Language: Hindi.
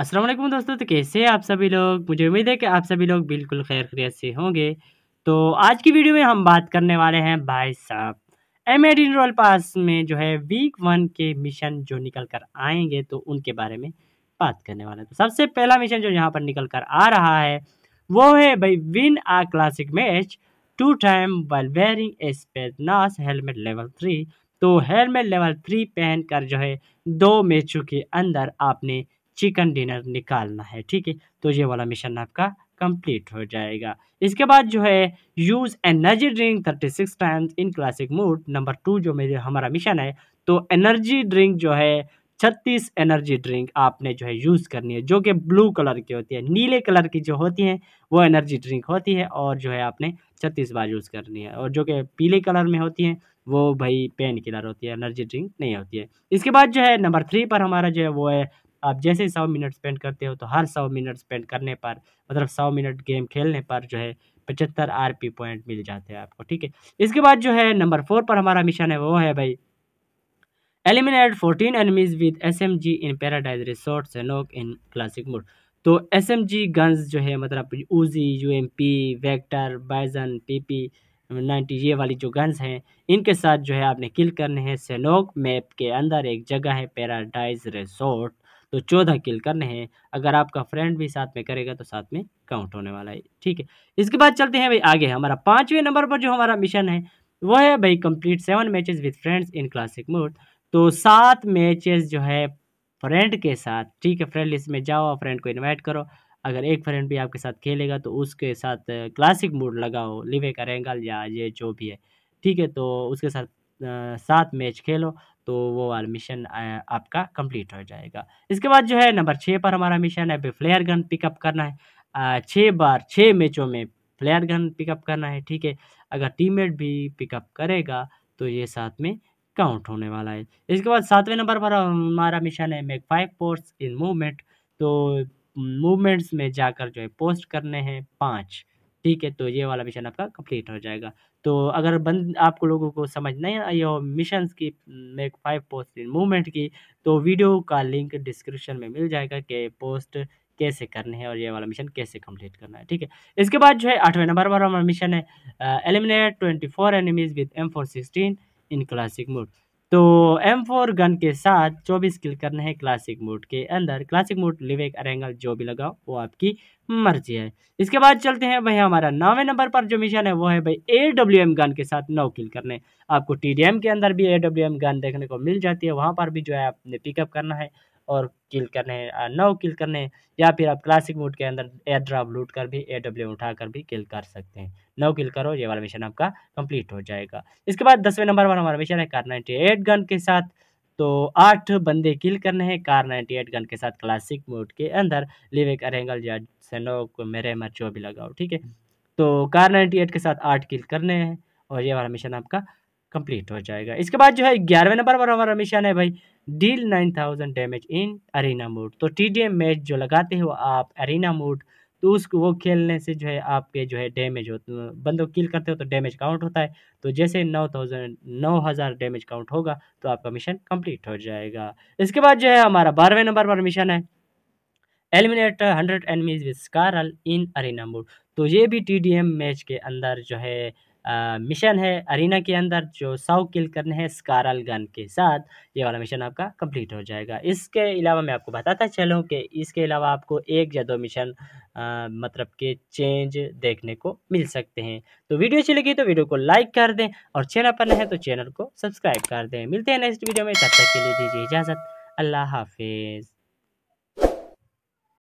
अस्सलाम वालेकुम दोस्तों तो कैसे आप सभी लोग मुझे उम्मीद है कि आप सभी लोग बिल्कुल खैर खैरियत से होंगे तो आज की वीडियो में हम बात करने वाले हैं भाई साहब एम एड इनरोल पास में जो है वीक वन के मिशन जो निकल कर आएंगे तो उनके बारे में बात करने वाले हैं तो सबसे पहला मिशन जो यहाँ पर निकल कर आ रहा है वो है भाई win a classic match two time while wearing a helmet level three तो हेलमेट लेवल थ्री पहन कर जो है दो मैचों के अंदर आपने चिकन डिनर निकालना है ठीक है तो ये वाला मिशन आपका कंप्लीट हो जाएगा इसके बाद जो है use energy drink thirty six times in classic mode number two जो मेरे हमारा मिशन है तो एनर्जी ड्रिंक जो है छत्तीस एनर्जी ड्रिंक आपने जो है यूज़ करनी है जो कि ब्लू कलर की होती है नीले कलर की जो होती हैं वो एनर्जी ड्रिंक होती है और जो है आपने छत्तीस बार यूज़ करनी है और जो कि पीले कलर में होती हैं वो भाई पेन किलर होती है एनर्जी ड्रिंक नहीं होती है इसके बाद जो है नंबर थ्री पर हमारा जो है वो है आप जैसे ही सौ मिनट स्पेंड करते हो तो हर सौ मिनट स्पेंड करने पर मतलब सौ मिनट गेम खेलने पर जो है पचहत्तर आर पी पॉइंट मिल जाते हैं आपको ठीक है इसके बाद जो है नंबर फोर पर हमारा मिशन है वो है भाई eliminate fourteen enemies with S M G in paradise resort नोक इन क्लासिक मोड तो एस एम जी गन्स जो है मतलब Uzi U M P Vector Bizon P P ninety ये वाली जो गन्स हैं इनके साथ जो है आपने किल करने हैं सेनोक मैप के अंदर एक जगह है पैराडाइज रिजोर्ट तो चौदह किल करने हैं अगर आपका फ्रेंड भी साथ में करेगा तो साथ में काउंट होने वाला है ठीक है इसके बाद चलते हैं भाई आगे हमारा पाँचवें नंबर पर जो हमारा मिशन है वो है भाई complete seven matches with friends in classic mode तो सात मैचेस जो है फ्रेंड के साथ ठीक है फ्रेंड लिस्ट में जाओ फ्रेंड को इनवाइट करो अगर एक फ्रेंड भी आपके साथ खेलेगा तो उसके साथ क्लासिक मूड लगाओ लिवे का रेंगल या ये जो भी है ठीक है तो उसके साथ सात मैच खेलो तो वो वाला मिशन आपका कंप्लीट हो जाएगा इसके बाद जो है नंबर छः पर हमारा मिशन है फ्लेयर गन पिकअप करना है छः बार छः मैचों में फ्लेयर गन पिकअप करना है ठीक है अगर टीममेट भी पिकअप करेगा तो ये साथ में काउंट होने वाला है इसके बाद सातवें नंबर पर हमारा मिशन है make five ports in movement तो मूवमेंट्स में जाकर जो है पोस्ट करने हैं पाँच ठीक है तो ये वाला मिशन आपका कंप्लीट हो जाएगा तो अगर बंद आप लोगों को समझ नहीं आई हो मिशन की make five post in movement की तो वीडियो का लिंक डिस्क्रिप्शन में मिल जाएगा कि पोस्ट कैसे करने हैं और ये वाला मिशन कैसे कंप्लीट करना है ठीक है इसके बाद जो है आठवें नंबर वाला हमारा मिशन है eliminate twenty four enemies with M four sixteen in classic mode तो एम फोर गन के साथ 24 किल करने हैं क्लासिक मोड के अंदर क्लासिक मोड लिवेक अरेंगल जो भी लगाओ वो आपकी मर्जी है इसके बाद चलते हैं भाई हमारा नौवें नंबर पर जो मिशन है वो है भाई ए डब्ल्यू एम गन के साथ नौ किल करने आपको टी डी एम के अंदर भी ए डब्ल्यू एम गन देखने को मिल जाती है वहाँ पर भी जो है आपने पिकअप करना है और किल करने नौ किल करने या फिर आप क्लासिक मोड के अंदर एयर ड्रॉप लूट कर भी ए डब्ल्यू उठा कर भी किल कर सकते हैं नौ किल करो ये वाला मिशन आपका कंप्लीट हो जाएगा इसके बाद दसवें नंबर पर हमारा मिशन है कार नाइन्टी एट गन के साथ तो आठ बंदे किल करने हैं कार 98 गन के साथ क्लासिक मोड के अंदर लिविक अरेंगल या सेनोक मेरे मर जो भी लगाओ ठीक है तो कार 98 के साथ आठ किल करने हैं और ये वाला मिशन आपका कंप्लीट हो जाएगा इसके बाद जो है ग्यारहवें नंबर पर हमारा मिशन है भाई deal nine thousand damage in arena mode तो टी मैच जो लगाते हो आप अरीना मोड तो उसको वो खेलने से जो है आपके जो है डैमेज हो बंदो किल करते हो तो डैमेज काउंट होता है तो जैसे नौ थाउजेंड नौ हज़ार डैमेज काउंट होगा तो आपका मिशन कंप्लीट हो जाएगा इसके बाद जो है हमारा बारहवें नंबर पर मिशन है eliminate hundred enemies with Scar L in arena mode तो ये भी टी मैच के अंदर जो है मिशन है अरीना के अंदर जो सौ किल करने हैं स्कारल गन के साथ ये वाला मिशन आपका कंप्लीट हो जाएगा इसके अलावा मैं आपको बताता चलूँ कि इसके अलावा आपको एक या दो मिशन आ, मतलब के चेंज देखने को मिल सकते हैं तो वीडियो अच्छी लगी तो वीडियो को लाइक कर दें और चैनल पर नहीं तो चैनल को सब्सक्राइब कर दें मिलते हैं नेक्स्ट वीडियो में तब तक के लिए दीजिए इजाज़त अल्लाह हाफिज़